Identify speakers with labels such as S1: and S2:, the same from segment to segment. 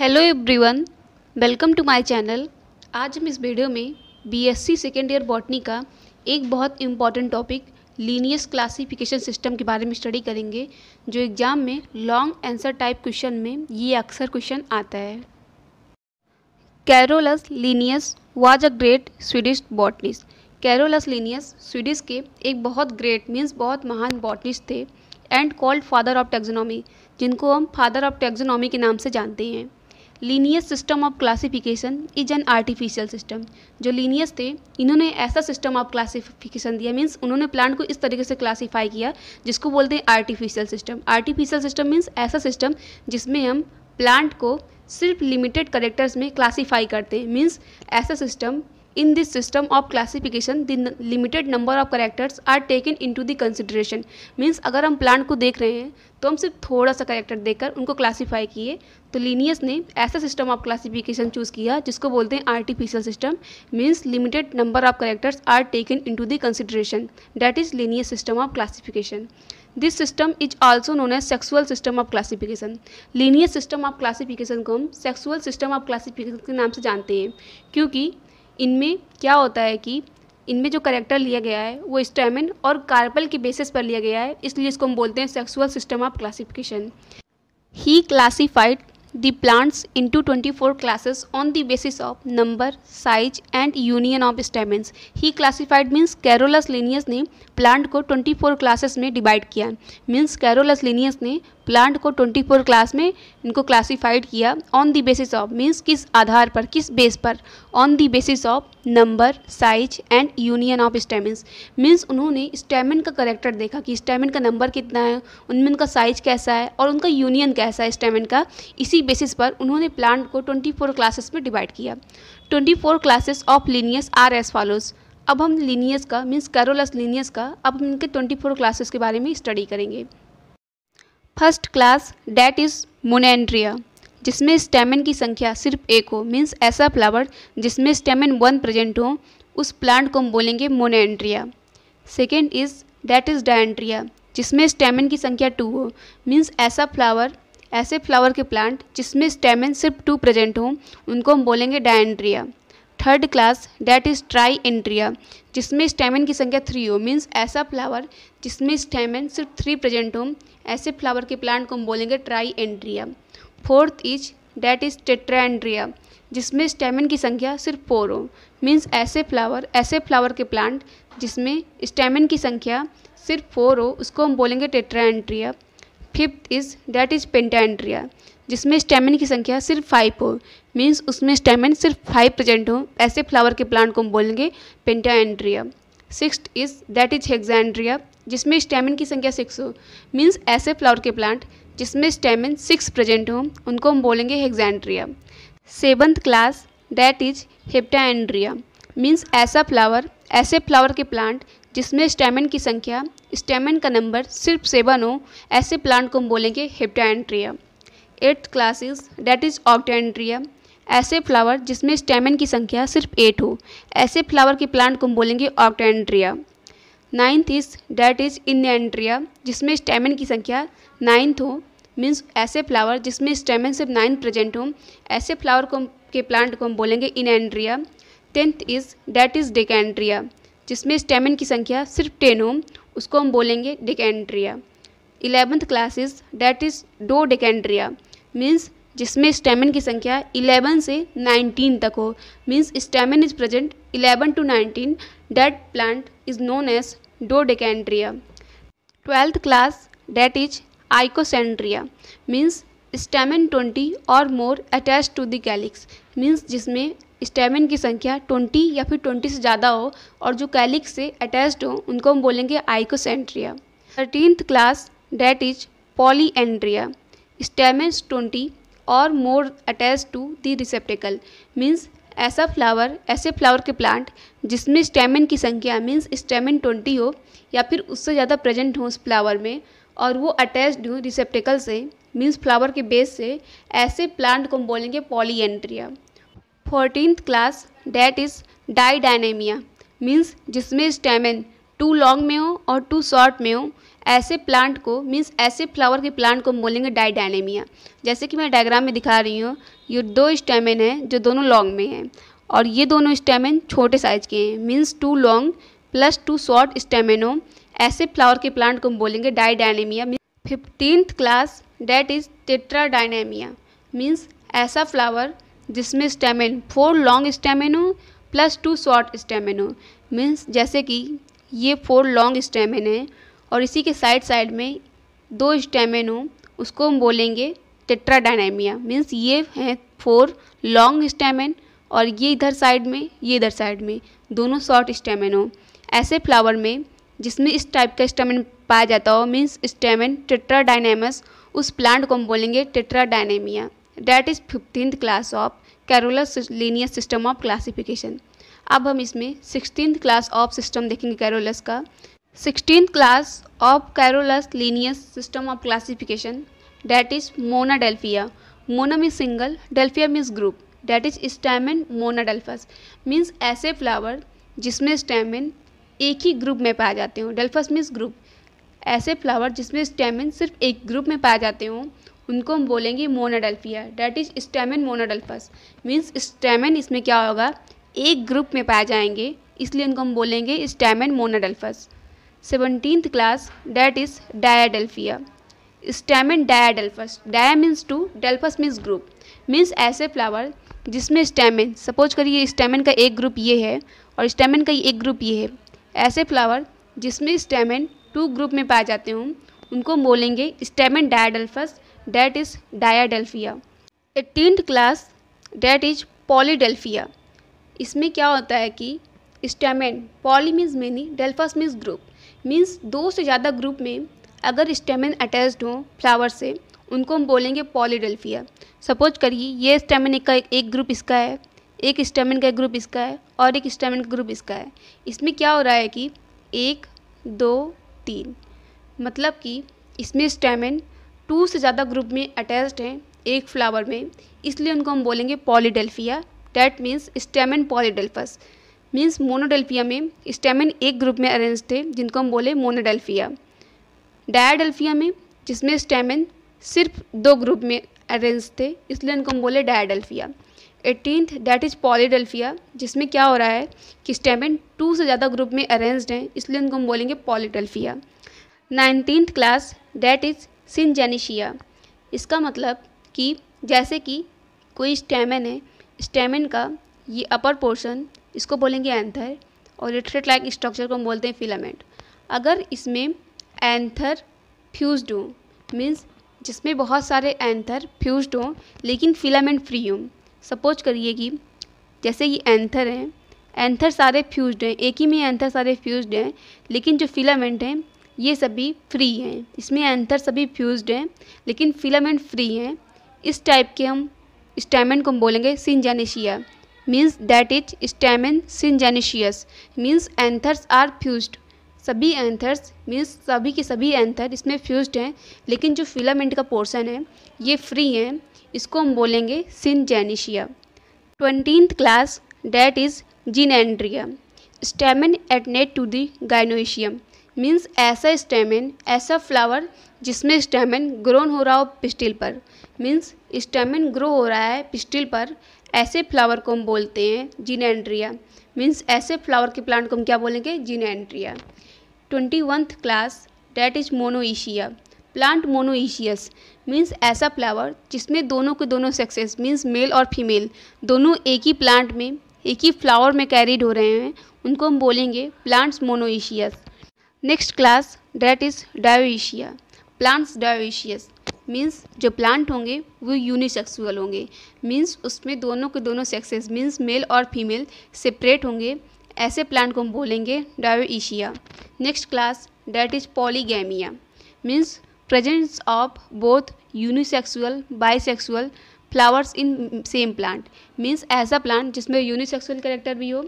S1: hello everyone welcome to my channel आज हम इस वीडियो में बीएससी सेकेंड ईयर बॉटनी का एक बहुत important topic Linnaeus classification system के बारे में स्टडी करेंगे जो एग्ज़ाम में लॉन्ग आंसर टाइप क्वेश्चन में ये अक्सर क्वेश्चन आता है Carolus Linnaeus was a great Swedish botanist Carolus Linnaeus Swedish के एक बहुत ग्रेट मीन्स बहुत महान बॉटनिस्ट थे and called father of taxonomy जिनको हम फादर ऑफ टेक्जोनॉमी के नाम से जानते हैं Linnaeus system of classification is an artificial system जो लीनियस थे इन्होंने ऐसा सिस्टम ऑफ क्लासिफिकेशन दिया मीन्स उन्होंने प्लांट को इस तरीके से क्लासीफाई किया जिसको बोलते हैं artificial system artificial system means ऐसा सिस्टम जिसमें हम प्लांट को सिर्फ लिमिटेड करेक्टर्स में क्लासीफाई करते हैं मीन्स ऐसा system in this system of classification, the limited number of characters are taken into the consideration means अगर हम प्लांट को देख रहे हैं तो हम सिर्फ थोड़ा सा करेक्टर देखकर उनको क्लासीफाई किए तो लीनियस ने ऐसा सिस्टम ऑफ क्लासिफिकेशन चूज़ किया जिसको बोलते हैं artificial system means limited number of characters are taken into the consideration that is Linnaeus system of classification this system is also known as sexual system of classification linear system of classification को हम sexual system of classification के नाम से जानते हैं क्योंकि इनमें क्या होता है कि इनमें जो करेक्टर लिया गया है वो स्टेमिन और कार्पल के बेसिस पर लिया गया है इसलिए इसको हम बोलते हैं sexual system of classification he classified the plants into twenty four classes on the basis of number size and union of stamens he classified means Carolus Linnaeus ने प्लांट को ट्वेंटी फोर क्लासेस में divide किया मीन्स Carolus Linnaeus ने plant को 24 class में इनको classified किया on the basis of means किस आधार पर किस बेस पर on the basis of number size and union of stamens means उन्होंने स्टेमिन का करेक्टर देखा कि स्टेमिन का नंबर कितना है उनमें उनका साइज कैसा है और उनका यूनियन कैसा है स्टेमिन का इसी बेसिस पर उन्होंने प्लांट को 24 क्लासेस में डिवाइड किया 24 classes of Linnaeus are as follows अब हम लीनियस का मीन्स कैरोलस लीनियस का अब हम इनके 24 क्लासेस के बारे में स्टडी करेंगे first class that is monandria जिसमें स्टेमिन की संख्या सिर्फ एक हो मीन्स ऐसा फ्लावर जिसमें स्टेमिन वन प्रेजेंट हो उस प्लांट को हम बोलेंगे monandria second is that is diandria जिसमें स्टेमिन की संख्या टू हो मीन्स ऐसा फ्लावर ऐसे फ्लावर के प्लांट जिसमें स्टेमिन सिर्फ टू प्रेजेंट हों उनको हम बोलेंगे diandria third class that is triandria जिसमें स्टेमिन की संख्या थ्री हो मीन्स ऐसा फ्लावर जिसमें स्टेमिन सिर्फ थ्री प्रेजेंट हो ऐसे फ्लावर के प्लांट को हम बोलेंगे triandria fourth is that is tetrandria जिसमें स्टेमिन की संख्या सिर्फ फोर हो मीन्स ऐसे फ्लावर ऐसे फ्लावर के प्लांट जिसमें स्टेमिन की संख्या सिर्फ फोर हो उसको हम बोलेंगे andria fifth is that is pentandria जिसमें स्टेमिन की संख्या सिर्फ फाइव हो मीन्स उसमें स्टेमिन सिर्फ फाइव प्रेजेंट हो ऐसे फ्लावर के प्लांट को हम बोलेंगे pentandria six is that is hexandria जिसमें स्टेमिन की संख्या सिक्स हो मीन्स ऐसे फ्लावर के प्लांट जिसमें स्टेमिन सिक्स प्रेजेंट हो उनको हम बोलेंगे hexandria seventh class that is andria means ऐसा फ्लावर ऐसे फ्लावर के प्लांट जिसमें स्टेमिन की संख्या स्टेमिन का नंबर सिर्फ सेवन हो ऐसे प्लांट को हम बोलेंगे andria eighth classes that is octandria ऐसे फ्लावर जिसमें स्टेमिन की संख्या सिर्फ एट हो ऐसे फ्लावर के प्लांट को हम बोलेंगे octandria ninth is that is enneandria जिसमें स्टेमिन की संख्या नाइन्थ हो मीन्स ऐसे फ्लावर जिसमें स्टेमिन सिर्फ नाइन्थ प्रेजेंट हो ऐसे फ्लावर को के प्लांट को हम बोलेंगे enneandria tenth is that is decandria जिसमें स्टेमिन की संख्या सिर्फ टेन हो उसको हम बोलेंगे decandria eleventh class is that is dodecandria means जिसमें स्टेमिन की संख्या 11 से 19 तक हो means stamen is present 11 to 19 that plant is known as dodecandria twelfth class that is icosandria means stamen 20 और more attach to the calyx means जिसमें stamen की संख्या 20 या फिर 20 से ज़्यादा हो और जो कैलिक्स से अटैच्ड हो उनको हम बोलेंगे icosandria thirteenth class that is andria stamens twenty और more attach to the receptacle means ऐसा फ्लावर ऐसे फ्लावर के प्लांट जिसमें स्टेमिन की संख्या मीन्स स्टेमिन ट्वेंटी हो या फिर उससे ज़्यादा प्रेजेंट हो उस फ्लावर में और वो अटैच्ड हो रिसेप्टिकल से मीन्स फ्लावर के बेस से ऐसे प्लांट को हम बोलेंगे polyandria fourteenth class that is didynamia means जिसमें स्टेमिन टू लॉन्ग में हो और टू शॉर्ट में हो ऐसे प्लांट को मीन्स ऐसे फ्लावर के प्लांट को बोलेंगे डाइडानेमिया जैसे कि मैं डायग्राम में दिखा रही हूँ ये दो स्टेमिन हैं जो दोनों लॉन्ग में हैं और ये दोनों स्टेमिन छोटे साइज के हैं means two long plus two short स्टेमिनो ऐसे फ्लावर के प्लांट को हम बोलेंगे didynamia mean fifteenth class that is tetradynamia means ऐसा फ्लावर जिसमें स्टेमिन फोर लॉन्ग स्टेमिन हो प्लस टू शॉर्ट स्टेमिन हो मीन्स जैसे कि ये फोर लॉन्ग स्टेमिन है और इसी के साइड साइड में दो स्टेमेन हों उसको हम बोलेंगे डायनेमिया मीन्स ये हैं फोर लॉन्ग स्टेमेन और ये इधर साइड में ये इधर साइड में दोनों शॉर्ट स्टेमेन हों ऐसे फ्लावर में जिसमें इस टाइप का स्टेमेन पाया जाता हो मीन्स स्टेमेन डायनेमस उस प्लांट को हम बोलेंगे tetradynamia that is fifteen class of Carolus Linnaeus system of classification अब हम इसमें सिक्सटीन क्लास ऑफ सिस्टम देखेंगे कैरोलस का sixteen class of Carolus Linnaeus system of classification that is monadelphia mona mean single delphia means group that is stamen monadelphous means ऐसे flower जिसमें stamen एक ही group में पाए जाते हों डेल्फस मीन्स ग्रुप ऐसे फ्लावर जिसमें स्टैमिन सिर्फ एक ग्रुप में पाए जाते हों उनको हम बोलेंगे monadelphia that is stamen monadelphous means stamen इसमें क्या होगा एक ग्रुप में पाए जाएंगे इसलिए उनको हम बोलेंगे stamen monadelphous seventeen class that is diadelphia stamen diadelphous dia means two delphous means group means ऐसे फ्लावर जिसमें स्टेमिन सपोज करिए स्टेमिन का एक ग्रुप ये है और स्टेमन का एक ग्रुप ये है ऐसे फ्लावर जिसमें स्टेमिन टू ग्रुप में पाए जाते हों उनको बोलेंगे stamen diadelphous that is diadelphia eighteenth class that is polydelphia इसमें क्या होता है कि stamen poly means many delphous means group means दो से ज़्यादा ग्रुप में अगर स्टेमिन अटैच्ड हो फ्लावर से उनको हम बोलेंगे पॉलीडेल्फिया सपोज करिए ये स्टेमिन का एक ग्रुप इसका है एक स्टेमिन का ग्रुप इसका है और एक स्टेमिन का ग्रुप इसका है इसमें क्या हो रहा है कि एक दो तीन मतलब कि इसमें स्टेमिन टू से ज़्यादा ग्रुप में अटैच्ड हैं एक फ्लावर में इसलिए उनको हम बोलेंगे polydelphia that means stamen polydelphous means monadelphia में स्टेमिन एक ग्रुप में अरेंज थे जिनको हम बोले मोनोडेल्फिया डायाडेल्फिया में जिसमें स्टेमिन सिर्फ दो ग्रुप में अरेंज थे इसलिए इनको हम बोले diadelphia eighteenth that is polydelphia जिसमें क्या हो रहा है कि स्टेमिन टू से ज़्यादा ग्रुप में अरेंज हैं इसलिए इनको हम बोलेंगे polydelphia nineteenth class that is syngenesia इसका मतलब कि जैसे कि कोई स्टेमिन है स्टेमिन का ये अपर पोर्शन इसको बोलेंगे एंथर और लिटरेट लाइक स्ट्रक्चर को हम बोलते हैं फिलामेंट अगर इसमें एंथर फ्यूज हों मीन्स जिसमें बहुत सारे एंथर फ्यूज हों लेकिन फिलामेंट फ्री हों सपोज करिए कि जैसे ये एंथर हैं एंथर सारे फ्यूज हैं एक ही में एंथर सारे फ्यूज हैं लेकिन जो फिलामेंट हैं ये सभी फ्री हैं इसमें एंथर सभी फ्यूज हैं लेकिन फिलामेंट फ्री हैं इस टाइप के हम स्टैमेंट को हम बोलेंगे syngenesia means that is stamen syngenesious means anthers are fuse सभी एंथर्स मीन्स सभी के सभी एंथर इसमें फ्यूज्ड हैं लेकिन जो फिलामेंट का पोर्सन है ये फ्री हैं इसको हम बोलेंगे syngenesia twenty class that is andria stamen adnate to the gynoecium means ऐसा स्टेमिन ऐसा फ्लावर जिसमें स्टेमिन ग्रोन हो रहा हो पिस्टिल पर मीन्स स्टेमिन ग्रो हो रहा है पिस्टिल पर ऐसे फ्लावर को हम बोलते हैं एंड्रिया मीन्स ऐसे फ्लावर के प्लांट को हम क्या बोलेंगे andria twenty oneth class that is monoecia plant monoecious means ऐसा फ्लावर जिसमें दोनों के दोनों सेक्सेस मीन्स मेल और फीमेल दोनों एक ही प्लांट में एक ही फ्लावर में कैरिड हो रहे हैं उनको हम बोलेंगे plants monoecious next class that is dioecia plants dioecious means जो प्लांट होंगे वो यूनिसेक्सुअल होंगे मीन्स उसमें दोनों के दोनों सेक्सेस मीन्स मेल और फीमेल सेपरेट होंगे ऐसे प्लांट को हम बोलेंगे dioecia next class that is polygamia means presence of both unisexual sexual flowers in same plant means ऐसा प्लांट जिसमें यूनिसेक्सुअल करेक्टर भी हो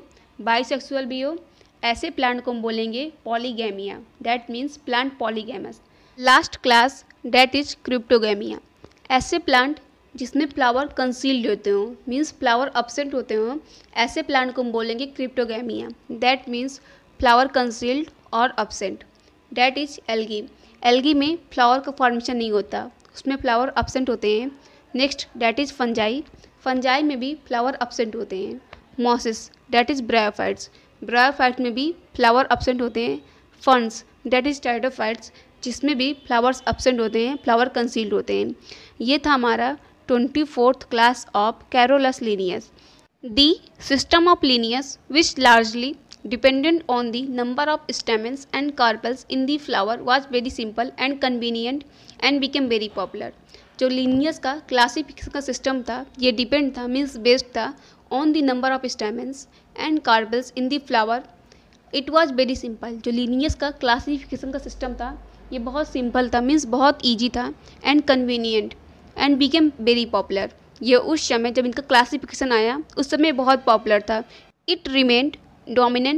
S1: सेक्सुअल भी हो ऐसे प्लांट को हम बोलेंगे polygamia that means plant polygamous last class that is cryptogamia ऐसे प्लांट जिसमें फ्लावर कंसील्ड होते हों मीन्स फ्लावर अपसेंट होते हों ऐसे प्लांट को हम बोलेंगे cryptogamia that means flower concealed और absent that is algae algae में फ्लावर का फॉर्मेशन नहीं होता उसमें फ्लावर अपसेंट होते हैं next that is fungi fungi में भी फ्लावर अपसेंट होते हैं mosses that is bryophytes bryophytes में भी फ्लावर अपसेंट होते हैं फंड्स डैट इज टाइडोफाइट्स जिसमें भी फ्लावर्स एबसेंट होते हैं फ्लावर कंसील्ड होते हैं ये था हमारा twenty fourth class of Carolus Linnaeus the system of Linnaeus which largely dependent on the number of stamens and carpels in the flower was very simple and convenient and became very popular जो Linnaeus का classification का system था ये depend था means based था on the number of stamens and carpels in the flower it was very simple जो Linnaeus का classification का सिस्टम था ये बहुत सिंपल था मीन्स बहुत ईजी था and convenient and became very popular ये उस समय जब इनका क्लासिफिकेशन आया उस समय बहुत पॉपुलर था it remained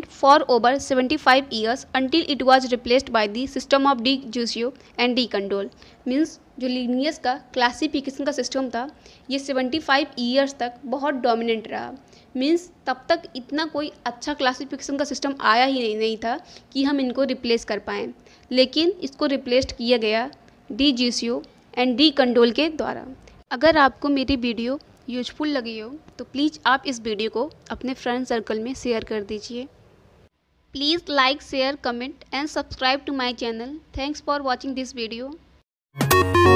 S1: for over seventy 75 years until it was replaced by the system of de Jussieu and de Candolle means जो लीनियस का क्लासिफिकेशन का सिस्टम था ये 75 ईयर्स तक बहुत डोमिनेंट रहा मीन्स तब तक इतना कोई अच्छा क्लासिफिकेशन का सिस्टम आया ही नहीं, नहीं था कि हम इनको रिप्लेस कर पाएँ लेकिन इसको रिप्लेस्ड किया गया de Jussieu and de Candolle के द्वारा अगर आपको मेरी वीडियो यूजफुल लगी हो तो प्लीज़ आप इस वीडियो को अपने फ्रेंड सर्कल में शेयर कर दीजिए please like share comment and subscribe to my channel thanks for watching this video